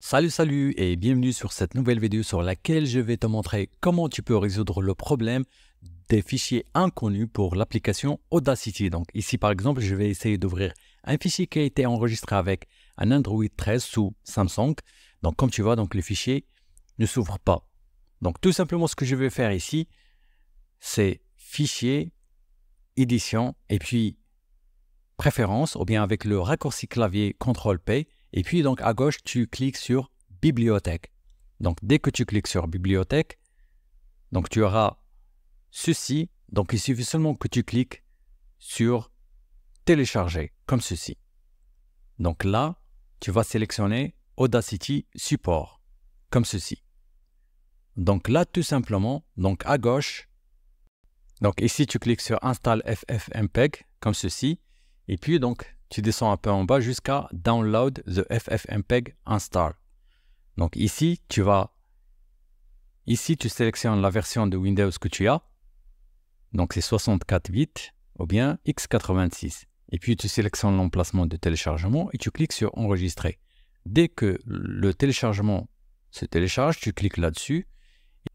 Salut salut et bienvenue sur cette nouvelle vidéo sur laquelle je vais te montrer comment tu peux résoudre le problème des fichiers inconnus pour l'application Audacity. Donc ici par exemple je vais essayer d'ouvrir un fichier qui a été enregistré avec un Android 13 sous Samsung. Donc comme tu vois donc le fichier ne s'ouvre pas. Donc tout simplement ce que je vais faire ici c'est fichier, édition et puis préférence ou bien avec le raccourci clavier CTRL P et puis donc à gauche, tu cliques sur bibliothèque. Donc dès que tu cliques sur bibliothèque, donc tu auras ceci. Donc il suffit seulement que tu cliques sur télécharger comme ceci. Donc là, tu vas sélectionner Audacity support comme ceci. Donc là, tout simplement, donc à gauche, donc ici tu cliques sur Install FFmpeg comme ceci, et puis donc tu descends un peu en bas jusqu'à Download the FFmpeg install. Donc ici, tu vas ici tu sélectionnes la version de Windows que tu as. Donc c'est 64 bits ou bien x86. Et puis tu sélectionnes l'emplacement de téléchargement et tu cliques sur enregistrer. Dès que le téléchargement se télécharge, tu cliques là-dessus.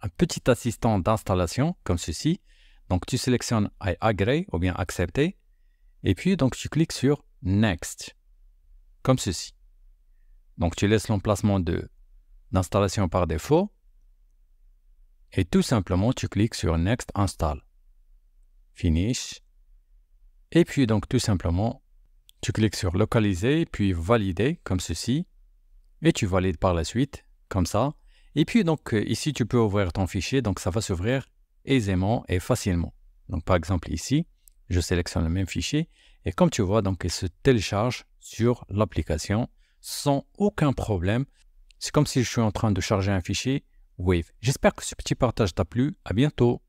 Un petit assistant d'installation comme ceci. Donc tu sélectionnes I agree ou bien accepter. Et puis donc tu cliques sur next, comme ceci. Donc tu laisses l'emplacement de l'installation par défaut et tout simplement tu cliques sur next install. Finish. Et puis donc tout simplement tu cliques sur localiser puis valider comme ceci et tu valides par la suite comme ça. Et puis donc euh, ici tu peux ouvrir ton fichier donc ça va s'ouvrir aisément et facilement. Donc par exemple ici, je sélectionne le même fichier et comme tu vois, donc, il se télécharge sur l'application sans aucun problème. C'est comme si je suis en train de charger un fichier Wave. J'espère que ce petit partage t'a plu. À bientôt.